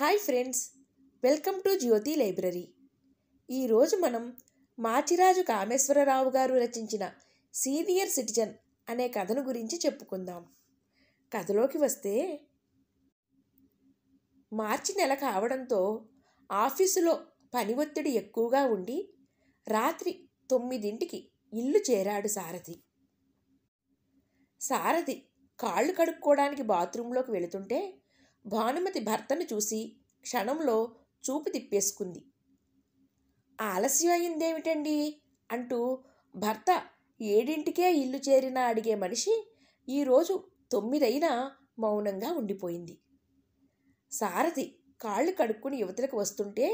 hi friends welcome to Jyothi library ఈరోజు మనం మాచిరాజు కామేశ్వరరావు గారు రచించిన సీనియర్ సిటిజన్ అనే కథను గురించి చెప్పుకుందాం కథలోకి వస్తే మార్చి నెల కావడంతో ఆఫీసులో పని ఒత్తిడి ఎక్కువగా ఉండి రాత్రి తొమ్మిదింటికి ఇల్లు చేరాడు సారథి సారథి కాళ్ళు కడుక్కోవడానికి బాత్రూంలోకి వెళుతుంటే భానుమతి భర్తను చూసి క్షణంలో చూపు తిప్పేసుకుంది ఆలస్యం అయిందేమిటండి అంటూ భర్త ఏడింటికే ఇల్లు చేరినా అడిగే మనిషి ఈరోజు తొమ్మిదైనా మౌనంగా ఉండిపోయింది సారథి కాళ్ళు కడుక్కుని యువతలకు వస్తుంటే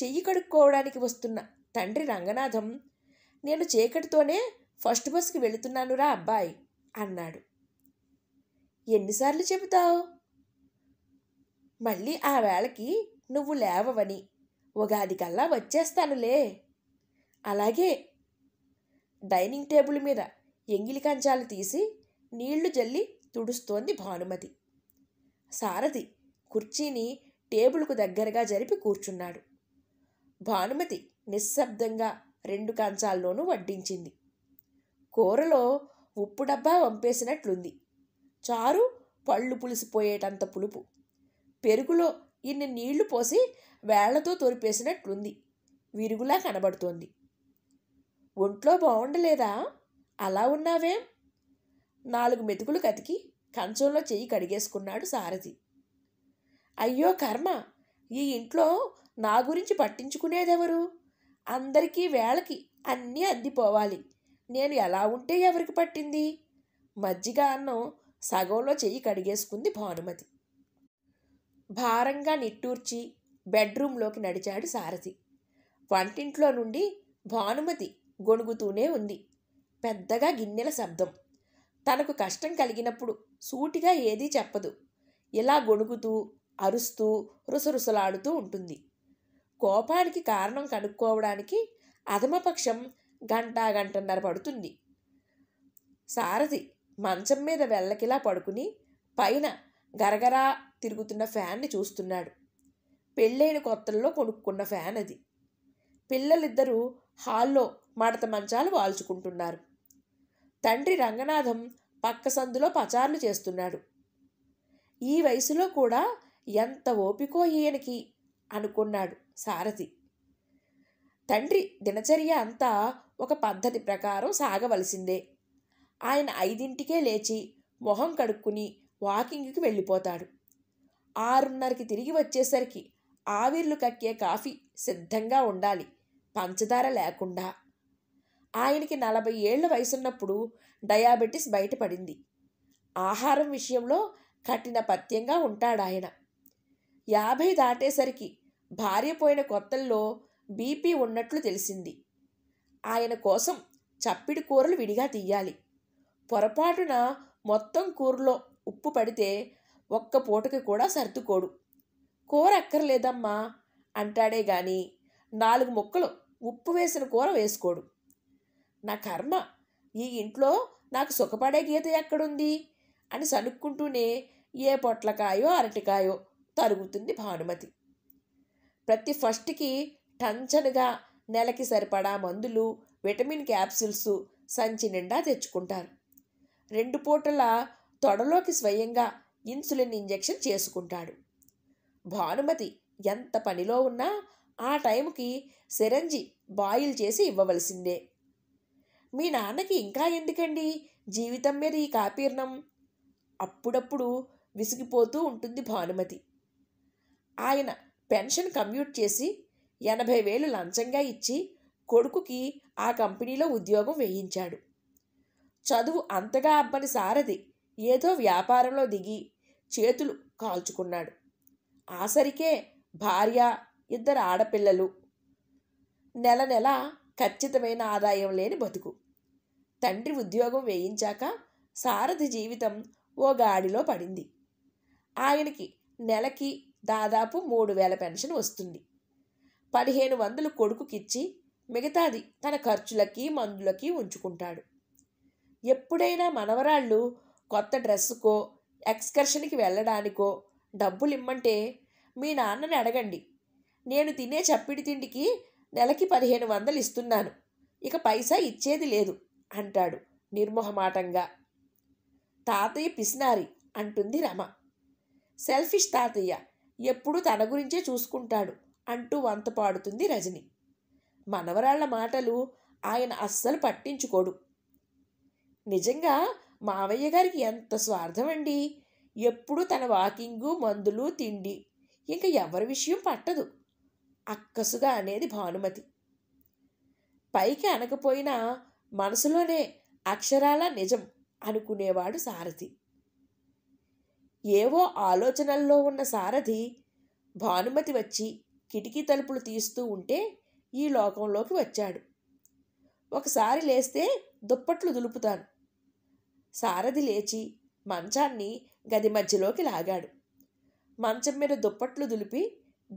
చెయ్యి కడుక్కోవడానికి వస్తున్న తండ్రి రంగనాథం నేను చీకటితోనే ఫస్ట్ బస్కి వెళుతున్నానురా అబ్బాయి అన్నాడు ఎన్నిసార్లు చెబుతావు మళ్ళీ ఆ వేళకి నువ్వు లేవవని ఉగాది కల్లా వచ్చేస్తానులే అలాగే డైనింగ్ టేబుల్ మీద ఎంగిలి కంచాలు తీసి నీళ్లు జల్లి తుడుస్తోంది భానుమతి సారథి కుర్చీని టేబుల్కు దగ్గరగా జరిపి కూర్చున్నాడు భానుమతి నిశ్శబ్దంగా రెండు కంచాల్లోనూ వడ్డించింది కూరలో ఉప్పు డబ్బా వంపేసినట్లుంది చారు పళ్ళు పులిసిపోయేటంత పులుపు పెరుగులో ఇన్ని నీళ్లు పోసి వేళ్లతో తొరిపేసినట్లుంది విరుగులా కనబడుతోంది ఒంట్లో బాగుండలేదా అలా ఉన్నావేం నాలుగు మెతుకులు కతికి కంచంలో చెయ్యి కడిగేసుకున్నాడు సారథి అయ్యో కర్మ ఈ ఇంట్లో నా గురించి పట్టించుకునేదెవరు అందరికీ వేళకి అన్నీ అందిపోవాలి నేను ఎలా ఉంటే ఎవరికి పట్టింది మజ్జిగ అన్నం సగంలో చెయ్యి కడిగేసుకుంది భానుమతి భారంగా నిట్టూర్చి బెడ్రూంలోకి నడిచాడు సారథి వంటింట్లో నుండి భానుమతి గొణుగుతూనే ఉంది పెద్దగా గిన్నెల శబ్దం తనకు కష్టం కలిగినప్పుడు సూటిగా ఏదీ చెప్పదు ఇలా గొణుగుతూ అరుస్తూ రుసరుసలాడుతూ ఉంటుంది కోపానికి కారణం కనుక్కోవడానికి అధమపక్షం గంటా గంటన్నర పడుతుంది సారథి మంచం మీద వెళ్ళకిలా పడుకుని పైన గరగరా తిరుగుతున్న ఫ్యాన్ని చూస్తున్నాడు పెళ్ళైన కొత్తల్లో కొనుక్కున్న ఫ్యాన్ అది పిల్లలిద్దరూ హాల్లో మడత మంచాలు వాల్చుకుంటున్నారు తండ్రి రంగనాథం పక్క సందులో పచార్లు చేస్తున్నాడు ఈ వయసులో కూడా ఎంత ఓపికో ఈయనకి అనుకున్నాడు సారథి తండ్రి దినచర్య అంతా ఒక పద్ధతి ప్రకారం సాగవలసిందే ఆయన ఐదింటికే లేచి మొహం కడుక్కుని వాకింగ్కి వెళ్ళిపోతాడు ఆరున్నరకి తిరిగి వచ్చేసరికి ఆవిర్లు కక్కే కాఫీ సిద్ధంగా ఉండాలి పంచదార లేకుండా ఆయనకి నలభై ఏళ్ల వయసున్నప్పుడు డయాబెటీస్ బయటపడింది ఆహారం విషయంలో కఠిన పత్యంగా ఉంటాడాయన యాభై దాటేసరికి భార్య పోయిన కొత్తల్లో బీపీ ఉన్నట్లు తెలిసింది ఆయన కోసం చప్పిడి కూరలు విడిగా తీయాలి పొరపాటున మొత్తం కూరలో ఉప్పు పడితే ఒక్క పూటకి కూడా సర్దుకోడు కూర అక్కర్లేదమ్మా అంటాడే గాని నాలుగు ముక్కలు ఉప్పు వేసిన కూర వేసుకోడు నా కర్మ ఈ ఇంట్లో నాకు సుఖపడే గీత ఎక్కడుంది అని సనుక్కుంటూనే ఏ పొట్లకాయో అరటికాయో తరుగుతుంది భానుమతి ప్రతి ఫస్ట్కి టంచనుగా నెలకి సరిపడా మందులు విటమిన్ క్యాప్సిల్స్ సంచి నిండా తెచ్చుకుంటారు రెండు పూటల తొడలోకి స్వయంగా ఇన్సులిన్ ఇంజెక్షన్ చేసుకుంటాడు భానుమతి ఎంత పనిలో ఉన్నా ఆ టైంకి సిరంజి బాయిల్ చేసి ఇవ్వవలసిందే మీ నాన్నకి ఇంకా ఎందుకండి జీవితం మీద ఈ కాపీర్ణం అప్పుడప్పుడు విసిగిపోతూ ఉంటుంది భానుమతి ఆయన పెన్షన్ కమ్యూట్ చేసి ఎనభై వేలు లంచంగా ఇచ్చి కొడుకుకి ఆ కంపెనీలో ఉద్యోగం వేయించాడు చదువు అంతగా అబ్బని సారథి ఏదో వ్యాపారంలో దిగి చేతులు కాల్చుకున్నాడు ఆసరికే భార్య ఇద్దరు ఆడపిల్లలు నెల నెల ఖచ్చితమైన ఆదాయం లేని బతుకు తండ్రి ఉద్యోగం వేయించాక సారథి జీవితం ఓ గాడిలో పడింది ఆయనకి నెలకి దాదాపు మూడు వేల పెన్షన్ వస్తుంది పదిహేను వందలు కొడుకుకిచ్చి మిగతాది తన ఖర్చులకి మందులకి ఉంచుకుంటాడు ఎప్పుడైనా మనవరాళ్ళు కొత్త డ్రెస్సుకో ఎక్స్కర్షన్కి వెళ్ళడానికో డబ్బులు ఇమ్మంటే మీ నాన్నని అడగండి నేను తినే చప్పిడి తిండికి నెలకి పదిహేను వందలు ఇస్తున్నాను ఇక పైసా ఇచ్చేది లేదు అంటాడు నిర్మోహమాటంగా తాతయ్య పిసినారి అంటుంది రమ సెల్ఫిష్ తాతయ్య ఎప్పుడూ తన గురించే చూసుకుంటాడు అంటూ వంత పాడుతుంది రజని మనవరాళ్ల మాటలు ఆయన అస్సలు పట్టించుకోడు నిజంగా మావయ్య గారికి ఎంత స్వార్థం అండి ఎప్పుడు తన వాకింగు మందులు తిండి ఇంకా ఎవరి విషయం పట్టదు అక్కసుగా అనేది భానుమతి పైకి అనకపోయినా మనసులోనే అక్షరాల నిజం అనుకునేవాడు సారథి ఏవో ఆలోచనల్లో ఉన్న సారథి భానుమతి వచ్చి కిటికీ తలుపులు తీస్తూ ఉంటే ఈ లోకంలోకి వచ్చాడు ఒకసారి లేస్తే దుప్పట్లు దులుపుతాను సారథి లేచి మంచాన్ని గది మధ్యలోకి లాగాడు మంచం మీద దుప్పట్లు దులిపి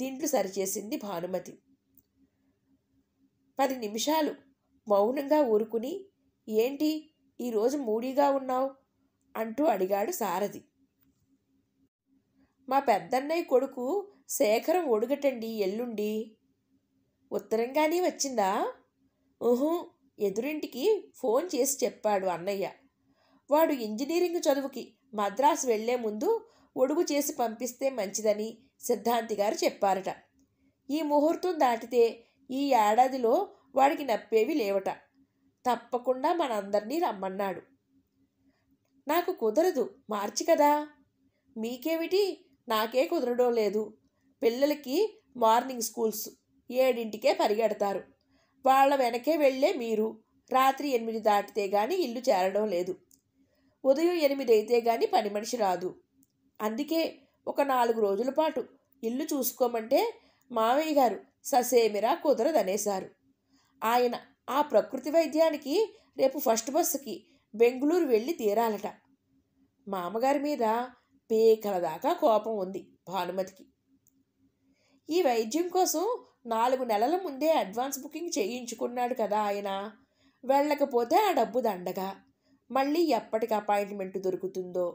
దీంట్లు సరిచేసింది భానుమతి పది నిమిషాలు మౌనంగా ఊరుకుని ఏంటి ఈరోజు మూడీగా ఉన్నావు అంటూ అడిగాడు సారథి మా పెద్దన్నయ్య కొడుకు శేఖరం ఒడుగటండి ఎల్లుండి ఉత్తరంగానే వచ్చిందా ఊహు ఎదురింటికి ఫోన్ చేసి చెప్పాడు అన్నయ్య వాడు ఇంజనీరింగ్ చదువుకి మద్రాస్ వెళ్లే ముందు ఒడుగు చేసి పంపిస్తే మంచిదని సిద్ధాంతి గారు చెప్పారట ఈ ముహూర్తం దాటితే ఈ ఏడాదిలో వాడికి నప్పేవి లేవట తప్పకుండా మనందరినీ రమ్మన్నాడు నాకు కుదరదు మార్చి కదా మీకేమిటి నాకే కుదరడం లేదు పిల్లలకి మార్నింగ్ స్కూల్స్ ఏడింటికే పరిగెడతారు వాళ్ళ వెనకే వెళ్ళే మీరు రాత్రి ఎనిమిది దాటితే గాని ఇల్లు చేరడం లేదు ఉదయం ఎనిమిది అయితే గాని పని మనిషి రాదు అందుకే ఒక నాలుగు రోజుల పాటు ఇల్లు చూసుకోమంటే మావయ్య గారు ససేమిరా కుదరదనేశారు ఆయన ఆ ప్రకృతి వైద్యానికి రేపు ఫస్ట్ బస్సుకి బెంగళూరు వెళ్ళి తీరాలట మామగారి మీద పేకల దాకా కోపం ఉంది భానుమతికి ఈ వైద్యం కోసం నాలుగు నెలల ముందే అడ్వాన్స్ బుకింగ్ చేయించుకున్నాడు కదా ఆయన వెళ్ళకపోతే ఆ డబ్బు దండగా మళ్ళీ ఎప్పటికి అపాయింట్మెంట్ దొరుకుతుందో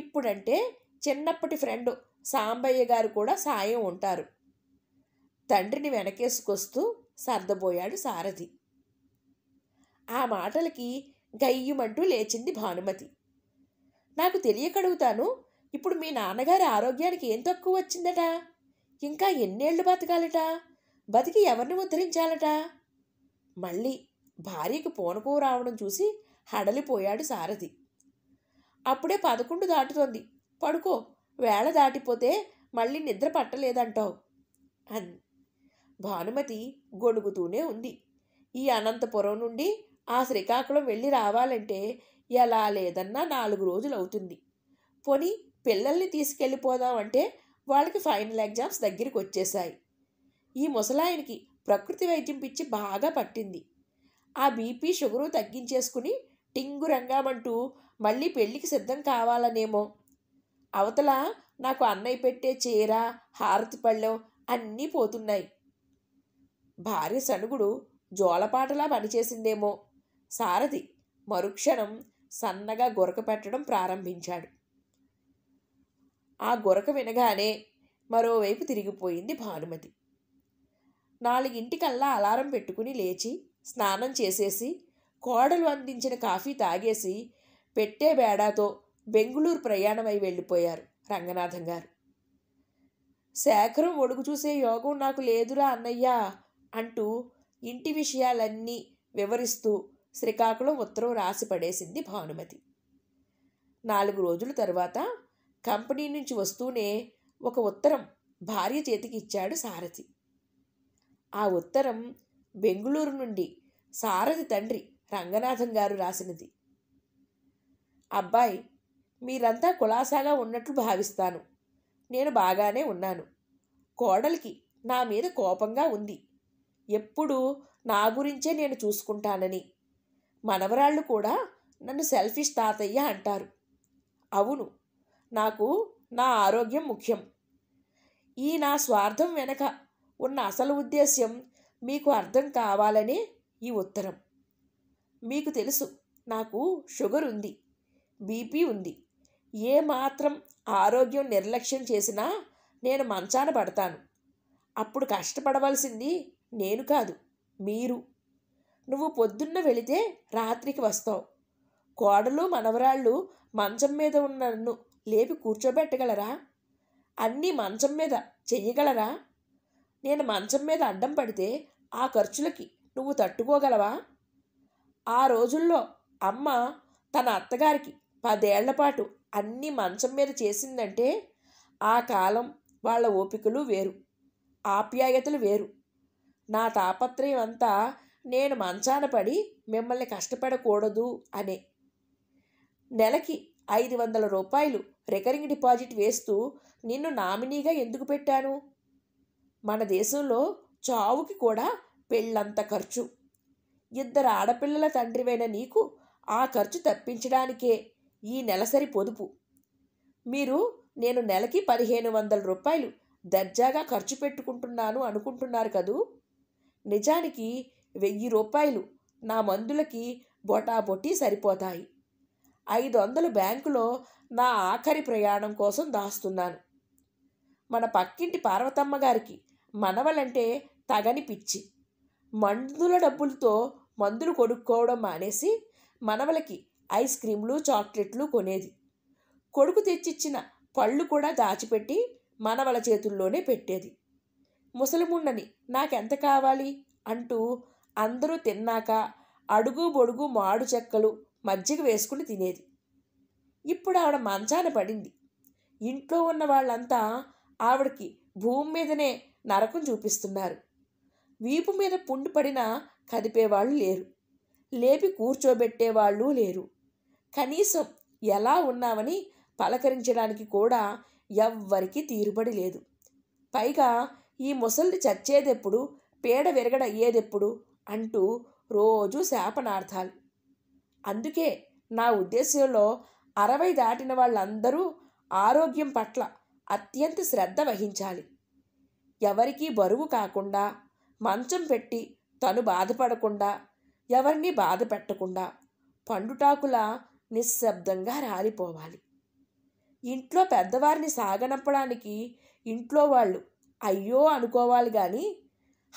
ఇప్పుడంటే చిన్నప్పటి ఫ్రెండ్ సాంబయ్య గారు కూడా సాయం ఉంటారు తండ్రిని వెనకేసుకొస్తూ సర్దబోయాడు సారథి ఆ మాటలకి గయ్యమంటూ లేచింది భానుమతి నాకు తెలియకడుగుతాను ఇప్పుడు మీ నాన్నగారి ఆరోగ్యానికి ఏం తక్కువ వచ్చిందట ఇంకా ఎన్నేళ్లు బతకాలట బతికి ఎవరిని ఉద్ధరించాలట మళ్ళీ భార్యకు పూనకు రావడం చూసి హడలిపోయాడు సారథి అప్పుడే పదకొండు దాటుతోంది పడుకో వేళ దాటిపోతే మళ్ళీ నిద్ర పట్టలేదంటావు అంది భానుమతి గొణుగుతూనే ఉంది ఈ అనంతపురం నుండి ఆ శ్రీకాకుళం వెళ్ళి రావాలంటే ఎలా లేదన్నా నాలుగు రోజులు అవుతుంది పోనీ పిల్లల్ని తీసుకెళ్ళిపోదామంటే వాళ్ళకి ఫైనల్ ఎగ్జామ్స్ దగ్గరికి వచ్చేశాయి ఈ ముసలాయనకి ప్రకృతి వైద్యం పిచ్చి బాగా పట్టింది ఆ బీపీ షుగరు తగ్గించేసుకుని టింగు రంగామంటూ మళ్ళీ పెళ్ళికి సిద్ధం కావాలనేమో అవతల నాకు అన్నయ్య పెట్టే చీర హారతి పళ్ళెం అన్నీ పోతున్నాయి భార్య సనుగుడు జోలపాటలా పనిచేసిందేమో సారథి మరుక్షణం సన్నగా గురక పెట్టడం ప్రారంభించాడు ఆ గురక వినగానే మరోవైపు తిరిగిపోయింది భానుమతి నాలుగింటికల్లా అలారం పెట్టుకుని లేచి స్నానం చేసేసి కోడలు అందించిన కాఫీ తాగేసి పెట్టే బేడాతో బెంగుళూరు ప్రయాణమై వెళ్ళిపోయారు రంగనాథం గారు శేఖరం ఒడుగు చూసే యోగం నాకు లేదురా అన్నయ్యా అంటూ ఇంటి విషయాలన్నీ వివరిస్తూ శ్రీకాకుళం ఉత్తరం రాసి పడేసింది భానుమతి నాలుగు రోజుల తర్వాత కంపెనీ నుంచి వస్తూనే ఒక ఉత్తరం భార్య చేతికి ఇచ్చాడు సారథి ఆ ఉత్తరం బెంగుళూరు నుండి సారథి తండ్రి రంగనాథం గారు రాసినది అబ్బాయి మీరంతా కులాసాగా ఉన్నట్లు భావిస్తాను నేను బాగానే ఉన్నాను కోడలికి నా మీద కోపంగా ఉంది ఎప్పుడూ నా గురించే నేను చూసుకుంటానని మనవరాళ్ళు కూడా నన్ను సెల్ఫిష్ తాతయ్య అంటారు అవును నాకు నా ఆరోగ్యం ముఖ్యం ఈ నా స్వార్థం వెనక ఉన్న అసలు ఉద్దేశ్యం మీకు అర్థం కావాలనే ఈ ఉత్తరం మీకు తెలుసు నాకు షుగర్ ఉంది బీపీ ఉంది ఏ మాత్రం ఆరోగ్యం నిర్లక్ష్యం చేసినా నేను మంచాన పడతాను అప్పుడు కష్టపడవలసింది నేను కాదు మీరు నువ్వు పొద్దున్న వెళితే రాత్రికి వస్తావు కోడలు మనవరాళ్ళు మంచం మీద ఉన్న నన్ను లేపి కూర్చోబెట్టగలరా అన్నీ మంచం మీద చెయ్యగలరా నేను మంచం మీద అడ్డం పడితే ఆ ఖర్చులకి నువ్వు తట్టుకోగలవా ఆ రోజుల్లో అమ్మ తన అత్తగారికి పదేళ్ల పాటు అన్ని మంచం మీద చేసిందంటే ఆ కాలం వాళ్ళ ఓపికలు వేరు ఆప్యాయతలు వేరు నా తాపత్రయం అంతా నేను మంచాన పడి మిమ్మల్ని కష్టపడకూడదు అనే నెలకి ఐదు వందల రూపాయలు రికరింగ్ డిపాజిట్ వేస్తూ నిన్ను నామినీగా ఎందుకు పెట్టాను మన దేశంలో చావుకి కూడా పెళ్ళంత ఖర్చు ఇద్దరు ఆడపిల్లల తండ్రివైన నీకు ఆ ఖర్చు తప్పించడానికే ఈ నెలసరి పొదుపు మీరు నేను నెలకి పదిహేను వందల రూపాయలు దర్జాగా ఖర్చు పెట్టుకుంటున్నాను అనుకుంటున్నారు కదూ నిజానికి వెయ్యి రూపాయలు నా మందులకి బొటాబొటి సరిపోతాయి ఐదు వందలు బ్యాంకులో నా ఆఖరి ప్రయాణం కోసం దాస్తున్నాను మన పక్కింటి పార్వతమ్మ గారికి మనవలంటే తగని పిచ్చి మందుల డబ్బులతో మందులు కొనుక్కోవడం మానేసి మనవలకి ఐస్ క్రీమ్లు చాక్లెట్లు కొనేది కొడుకు తెచ్చిచ్చిన పళ్ళు కూడా దాచిపెట్టి మనవల చేతుల్లోనే పెట్టేది ముసలిముండని నాకెంత కావాలి అంటూ అందరూ తిన్నాక అడుగు బొడుగు మాడు చెక్కలు మజ్జిగ వేసుకుని తినేది ఇప్పుడు ఆవిడ మంచాన పడింది ఇంట్లో ఉన్న వాళ్ళంతా ఆవిడకి భూమి మీదనే నరకం చూపిస్తున్నారు వీపు మీద పుండు పడిన కదిపేవాళ్ళు లేరు లేపి కూర్చోబెట్టేవాళ్ళు లేరు కనీసం ఎలా ఉన్నామని పలకరించడానికి కూడా ఎవ్వరికీ తీరుబడి లేదు పైగా ఈ ముసలిని చచ్చేదెప్పుడు పీడ విరగడ అయ్యేదెప్పుడు అంటూ రోజూ శాపనార్థాలు అందుకే నా ఉద్దేశంలో అరవై దాటిన వాళ్ళందరూ ఆరోగ్యం పట్ల అత్యంత శ్రద్ధ వహించాలి ఎవరికీ బరువు కాకుండా మంచం పెట్టి తను బాధపడకుండా ఎవరిని బాధ పెట్టకుండా పండుటాకుల నిశ్శబ్దంగా రాలిపోవాలి ఇంట్లో పెద్దవారిని సాగనప్పడానికి ఇంట్లో వాళ్ళు అయ్యో అనుకోవాలి కానీ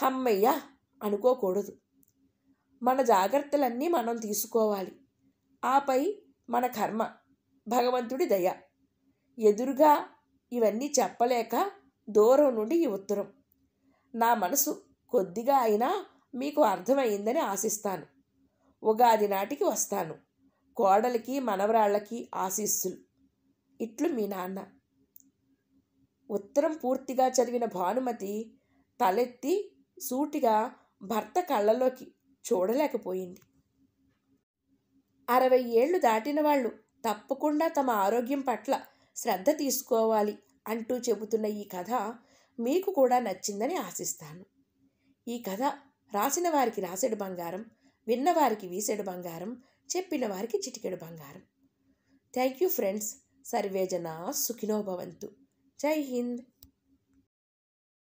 హమ్మయ్య అనుకోకూడదు మన జాగ్రత్తలన్నీ మనం తీసుకోవాలి ఆపై మన కర్మ భగవంతుడి దయ ఎదురుగా ఇవన్నీ చెప్పలేక దూరం నుండి ఈ ఉత్తరం నా మనసు కొద్దిగా అయినా మీకు అర్థమైందని ఆశిస్తాను ఉగాది నాటికి వస్తాను కోడలికి మనవరాళ్ళకి ఆశీస్సులు ఇట్లు మీ నాన్న ఉత్తరం పూర్తిగా చదివిన భానుమతి తలెత్తి సూటిగా భర్త కళ్ళలోకి చూడలేకపోయింది అరవై ఏళ్ళు దాటిన వాళ్ళు తప్పకుండా తమ ఆరోగ్యం పట్ల శ్రద్ధ తీసుకోవాలి అంటూ చెబుతున్న ఈ కథ మీకు కూడా నచ్చిందని ఆశిస్తాను ఈ కథ రాసిన వారికి రాసెడు బంగారం విన్నవారికి వీసెడు బంగారం చెప్పిన వారికి చిటికెడు బంగారం థ్యాంక్ యూ ఫ్రెండ్స్ సర్వేజన సుఖినోభవంతు జై హింద్